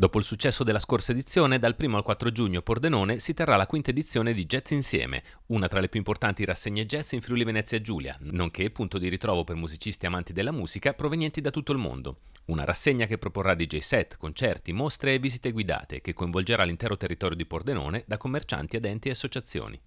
Dopo il successo della scorsa edizione, dal 1 al 4 giugno a Pordenone si terrà la quinta edizione di Jazz Insieme, una tra le più importanti rassegne jazz in Friuli Venezia Giulia, nonché punto di ritrovo per musicisti amanti della musica provenienti da tutto il mondo. Una rassegna che proporrà DJ set, concerti, mostre e visite guidate, che coinvolgerà l'intero territorio di Pordenone da commercianti, adenti e associazioni.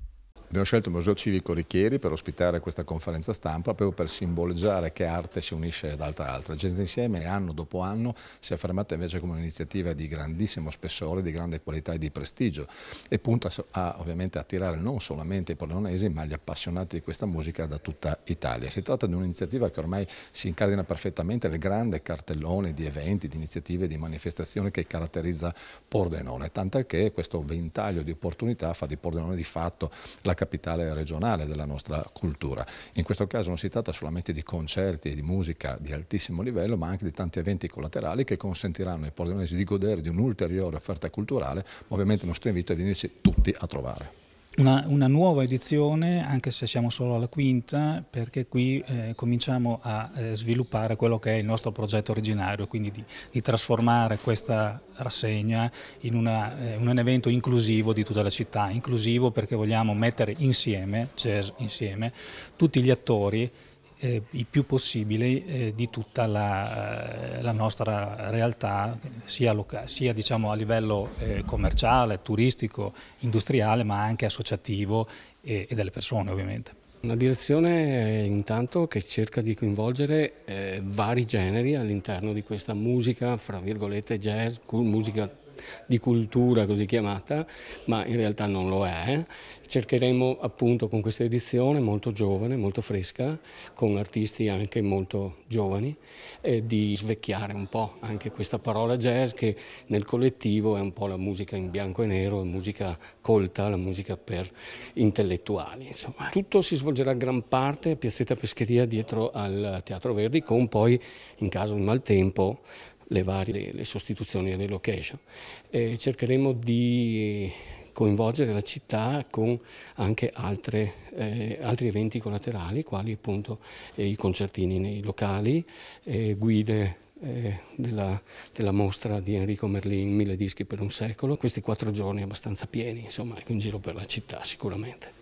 Abbiamo scelto il Museo Civico Ricchieri per ospitare questa conferenza stampa proprio per simboleggiare che arte si unisce ad altra altra. Gente Insieme anno dopo anno si è affermata invece come un'iniziativa di grandissimo spessore, di grande qualità e di prestigio e punta a ovviamente attirare non solamente i pordenonesi ma gli appassionati di questa musica da tutta Italia. Si tratta di un'iniziativa che ormai si incardina perfettamente nel grande cartellone di eventi, di iniziative, di manifestazioni che caratterizza Pordenone, tant'è che questo ventaglio di opportunità fa di Pordenone di fatto la capitale regionale della nostra cultura. In questo caso non si tratta solamente di concerti e di musica di altissimo livello, ma anche di tanti eventi collaterali che consentiranno ai pordenesi di godere di un'ulteriore offerta culturale. Ovviamente il nostro invito è di venirci tutti a trovare. Una, una, nuova edizione, anche se siamo solo alla quinta, perché qui eh, cominciamo a eh, sviluppare quello che è il nostro progetto originario, quindi di, di trasformare questa rassegna in una, eh, un evento inclusivo di tutta la città, inclusivo perché vogliamo mettere insieme, jazz insieme, tutti gli attori eh, il più possibile eh, di tutta la, eh, la, nostra realtà, sia, sia diciamo, a livello eh, commerciale, turistico, industriale, ma anche associativo e, eh, e delle persone ovviamente. Una direzione intanto che cerca di coinvolgere eh, vari generi all'interno di questa musica, fra virgolette jazz, musica di cultura così chiamata, ma in realtà non lo è. Cercheremo appunto con questa edizione molto giovane, molto fresca, con artisti anche molto giovani, eh, di svecchiare un po' anche questa parola jazz che nel collettivo è un po' la musica in bianco e nero, la musica colta, la musica per intellettuali. Insomma. Tutto si svolgerà a gran parte a Piazzetta Pescheria dietro al Teatro Verdi con poi in caso di maltempo le varie le sostituzioni e le location. E cercheremo di coinvolgere la città con anche altre, eh, altri eventi collaterali, quali appunto eh, i concertini nei locali, eh, guide eh, della, della, mostra di Enrico Merlin, Mille dischi per un secolo, questi quattro giorni abbastanza pieni, insomma, in giro per la città sicuramente.